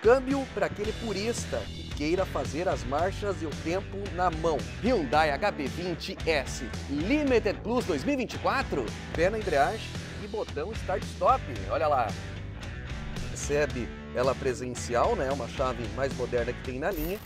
Câmbio para aquele purista que queira fazer as marchas e o tempo na mão. Hyundai HB20S Limited Plus 2024, pé na embreagem e botão Start Stop. Olha lá. Recebe ela presencial, né? Uma chave mais moderna que tem na linha.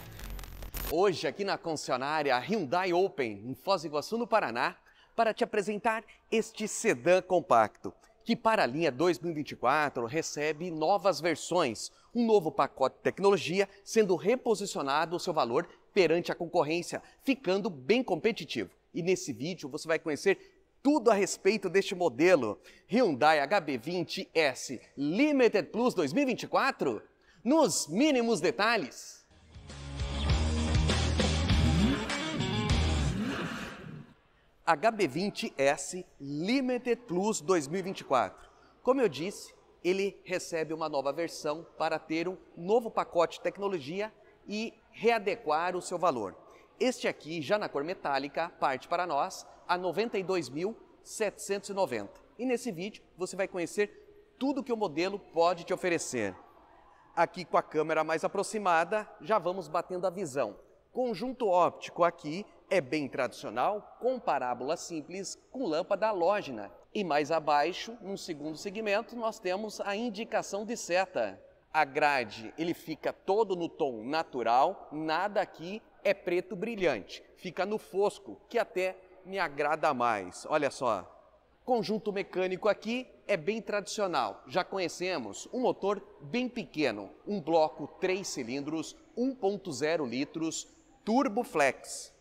Hoje aqui na concessionária Hyundai Open, em Foz do Iguaçu, no Paraná, para te apresentar este sedã compacto que para a linha 2024 recebe novas versões, um novo pacote de tecnologia sendo reposicionado o seu valor perante a concorrência, ficando bem competitivo. E nesse vídeo você vai conhecer tudo a respeito deste modelo Hyundai HB20S Limited Plus 2024 nos mínimos detalhes. HB20S Limited Plus 2024. Como eu disse, ele recebe uma nova versão para ter um novo pacote de tecnologia e readequar o seu valor. Este aqui, já na cor metálica, parte para nós a 92.790. E nesse vídeo você vai conhecer tudo que o modelo pode te oferecer. Aqui com a câmera mais aproximada, já vamos batendo a visão. Conjunto óptico aqui é bem tradicional, com parábola simples, com lâmpada halógena. E mais abaixo, no segundo segmento, nós temos a indicação de seta. A grade, ele fica todo no tom natural, nada aqui é preto brilhante, fica no fosco, que até me agrada mais. Olha só. Conjunto mecânico aqui é bem tradicional. Já conhecemos um motor bem pequeno, um bloco 3 cilindros, 1.0 litros, turbo flex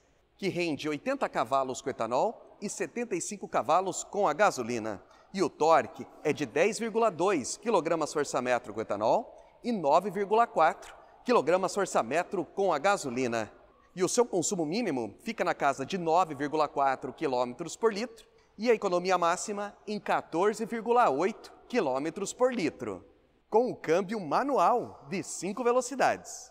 que rende 80 cavalos com etanol e 75 cavalos com a gasolina. E o torque é de 10,2 kg força-metro com etanol e 9,4 kg força-metro com a gasolina. E o seu consumo mínimo fica na casa de 9,4 km por litro e a economia máxima em 14,8 km por litro, com o câmbio manual de 5 velocidades.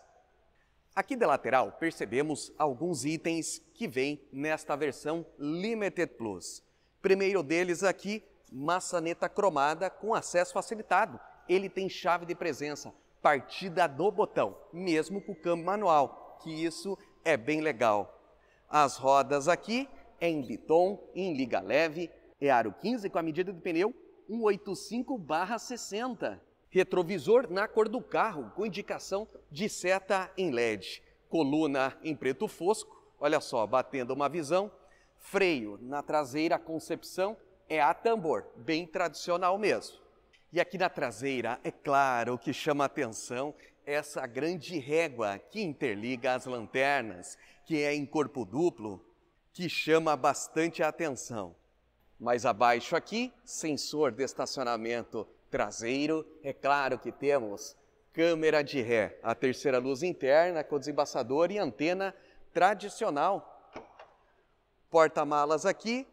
Aqui da lateral percebemos alguns itens que vem nesta versão Limited Plus. Primeiro deles aqui, maçaneta cromada com acesso facilitado. Ele tem chave de presença, partida do botão, mesmo com o câmbio manual, que isso é bem legal. As rodas aqui em biton, em liga leve, é aro 15 com a medida do pneu 185/60. Retrovisor na cor do carro com indicação de seta em LED. Coluna em preto fosco, Olha só, batendo uma visão, freio na traseira, a concepção é a tambor, bem tradicional mesmo. E aqui na traseira, é claro, que chama atenção essa grande régua que interliga as lanternas, que é em corpo duplo, que chama bastante a atenção. Mais abaixo aqui, sensor de estacionamento traseiro, é claro que temos câmera de ré, a terceira luz interna com desembaçador e antena tradicional. Porta-malas aqui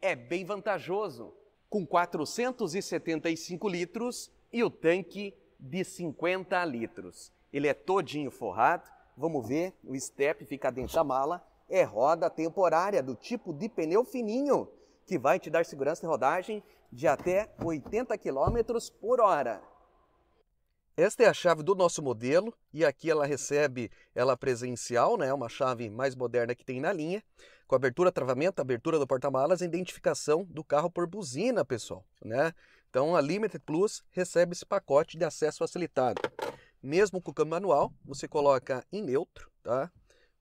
é bem vantajoso, com 475 litros e o tanque de 50 litros. Ele é todinho forrado, vamos ver, o step fica dentro da mala, é roda temporária do tipo de pneu fininho, que vai te dar segurança de rodagem de até 80 km por hora. Esta é a chave do nosso modelo e aqui ela recebe ela presencial, né, uma chave mais moderna que tem na linha, com abertura, travamento, abertura do porta-malas, e identificação do carro por buzina, pessoal, né? Então a Limited Plus recebe esse pacote de acesso facilitado. Mesmo com o câmbio manual, você coloca em neutro, tá?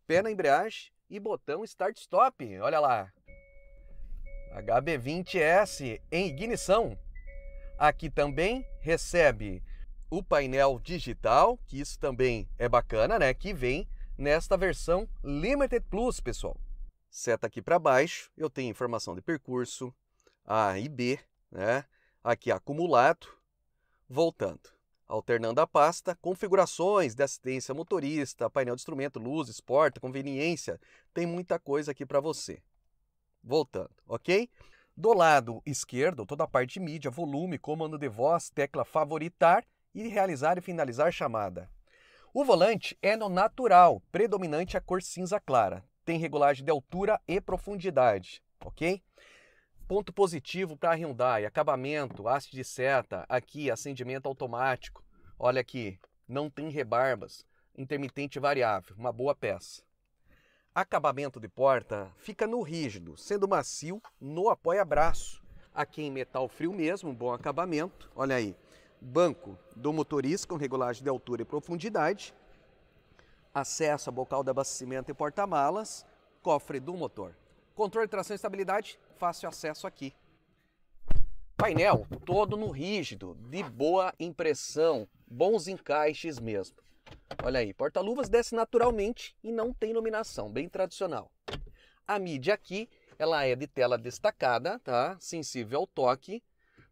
Pé na embreagem e botão start stop. Olha lá. HB20S em ignição. Aqui também recebe o painel digital, que isso também é bacana, né? Que vem nesta versão Limited Plus, pessoal. Seta aqui para baixo, eu tenho informação de percurso, A e B, né? Aqui acumulado, voltando. Alternando a pasta, configurações de assistência motorista, painel de instrumento, luzes, porta, conveniência. Tem muita coisa aqui para você. Voltando, ok? Do lado esquerdo, toda a parte de mídia, volume, comando de voz, tecla favoritar e realizar e finalizar chamada. O volante é no natural, predominante a cor cinza clara. Tem regulagem de altura e profundidade, ok? Ponto positivo para a Hyundai, acabamento, haste de seta, aqui acendimento automático. Olha aqui, não tem rebarbas, intermitente variável, uma boa peça. Acabamento de porta fica no rígido, sendo macio no apoia-braço. Aqui em metal frio mesmo, bom acabamento. Olha aí, banco do motorista com regulagem de altura e profundidade, acesso a bocal de abastecimento e porta-malas, cofre do motor. Controle de tração e estabilidade, fácil acesso aqui. Painel todo no rígido, de boa impressão, bons encaixes mesmo. Olha aí, porta-luvas desce naturalmente e não tem iluminação, bem tradicional. A mídia aqui, ela é de tela destacada, tá? Sensível ao toque,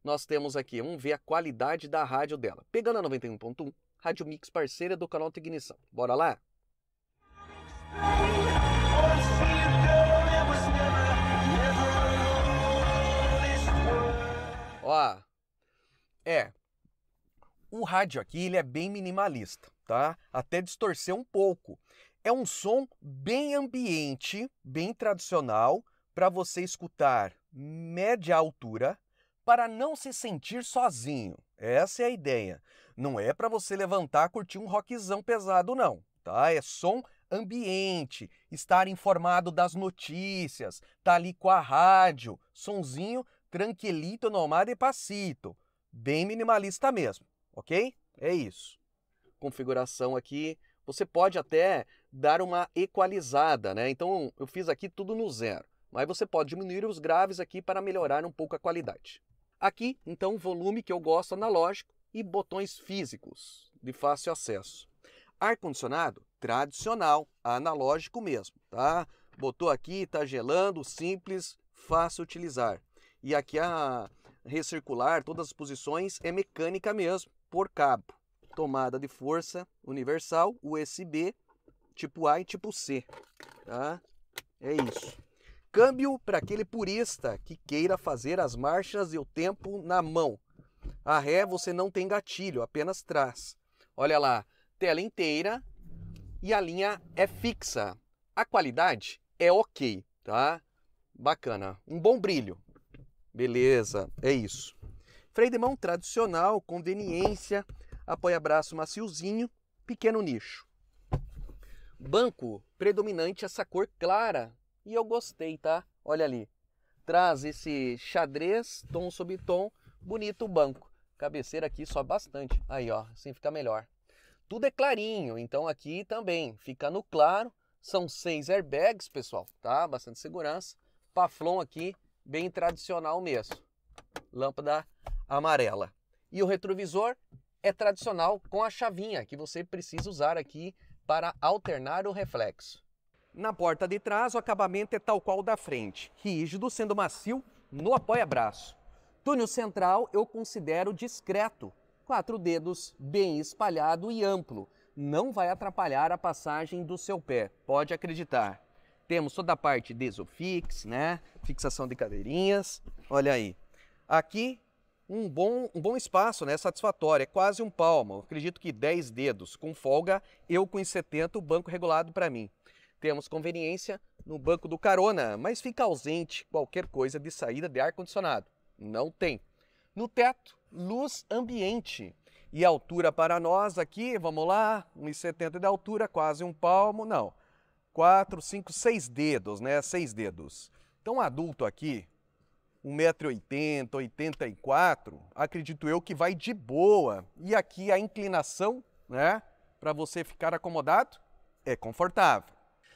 nós temos aqui, vamos ver a qualidade da rádio dela. Pegando a 91.1, Rádio Mix parceira do canal Ignição. Bora lá? Ó, é, o rádio aqui ele é bem minimalista, tá? Até distorcer um pouco. É um som bem ambiente, bem tradicional, para você escutar média altura, para não se sentir sozinho. Essa é a ideia. Não é para você levantar curtir um rockzão pesado, não, tá? É som ambiente, estar informado das notícias, tá ali com a rádio, sonzinho tranquilito, nomado e passito. Bem minimalista mesmo, ok? É isso. Configuração aqui, você pode até dar uma equalizada, né? Então eu fiz aqui tudo no zero. Mas você pode diminuir os graves aqui para melhorar um pouco a qualidade. Aqui, então, volume que eu gosto analógico e botões físicos de fácil acesso. Ar-condicionado tradicional, analógico mesmo, tá? Botou aqui, tá gelando, simples, fácil utilizar. E aqui a recircular, todas as posições, é mecânica mesmo, por cabo. Tomada de força universal, USB, tipo A e tipo C, tá? É isso câmbio para aquele purista que queira fazer as marchas e o tempo na mão. A ré você não tem gatilho, apenas traz. Olha lá, tela inteira e a linha é fixa. A qualidade é ok, tá? Bacana, um bom brilho. Beleza, é isso. Freio de mão tradicional, conveniência, apoia-braço maciozinho, pequeno nicho. Banco predominante essa cor clara e eu gostei, tá? Olha ali. Traz esse xadrez, tom sobre tom, bonito o banco. Cabeceira aqui só bastante. Aí, ó, assim fica melhor. Tudo é clarinho, então aqui também fica no claro. São seis airbags, pessoal, tá? Bastante segurança. Paflon aqui, bem tradicional mesmo. Lâmpada amarela. E o retrovisor é tradicional com a chavinha que você precisa usar aqui para alternar o reflexo. Na porta de trás, o acabamento é tal qual da frente, rígido, sendo macio no apoia-braço. Túnel central eu considero discreto, quatro dedos, bem espalhado e amplo. Não vai atrapalhar a passagem do seu pé, pode acreditar. Temos toda a parte de isofix, né? Fixação de cadeirinhas, olha aí. Aqui, um bom, um bom espaço, né? Satisfatório, é quase um palmo. acredito que 10 dedos, com folga, eu com 70, o banco regulado para mim. Temos conveniência no banco do carona, mas fica ausente qualquer coisa de saída de ar-condicionado. Não tem. No teto, luz ambiente. E a altura para nós aqui, vamos lá, 1,70 de altura, quase um palmo, não. 4, 5, 6 dedos, né? 6 dedos. Então, adulto aqui, 1,80m, 84 acredito eu que vai de boa. E aqui a inclinação, né, para você ficar acomodado, é confortável.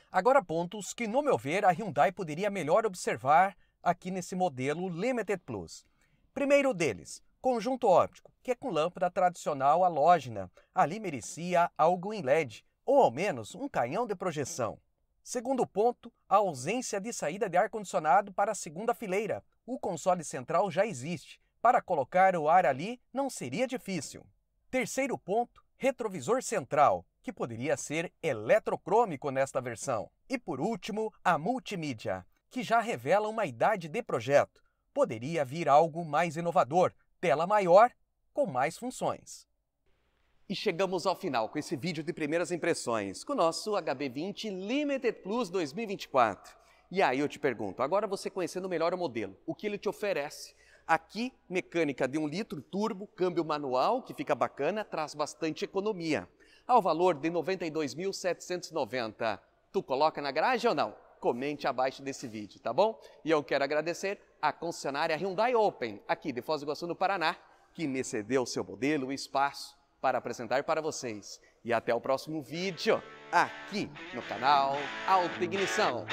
Agora pontos que, no meu ver, a Hyundai poderia melhor observar aqui nesse modelo Limited Plus. Primeiro deles, conjunto óptico, que é com lâmpada tradicional halógena. Ali merecia algo em LED, ou ao menos um canhão de projeção. Segundo ponto, a ausência de saída de ar-condicionado para a segunda fileira. O console central já existe. Para colocar o ar ali não seria difícil. Terceiro ponto, retrovisor central que poderia ser eletrocrômico nesta versão. E por último, a multimídia, que já revela uma idade de projeto. Poderia vir algo mais inovador, tela maior, com mais funções. E chegamos ao final com esse vídeo de primeiras impressões, com o nosso HB20 Limited Plus 2024. E aí eu te pergunto, agora você conhecendo melhor o modelo, o que ele te oferece? Aqui, mecânica de um litro turbo, câmbio manual, que fica bacana, traz bastante economia ao valor de 92.790. Tu coloca na garagem ou não? Comente abaixo desse vídeo, tá bom? E eu quero agradecer à concessionária Hyundai Open, aqui de Foz do Iguaçu, no Paraná, que me cedeu seu modelo e espaço para apresentar para vocês. E até o próximo vídeo aqui no canal Auto Ignição.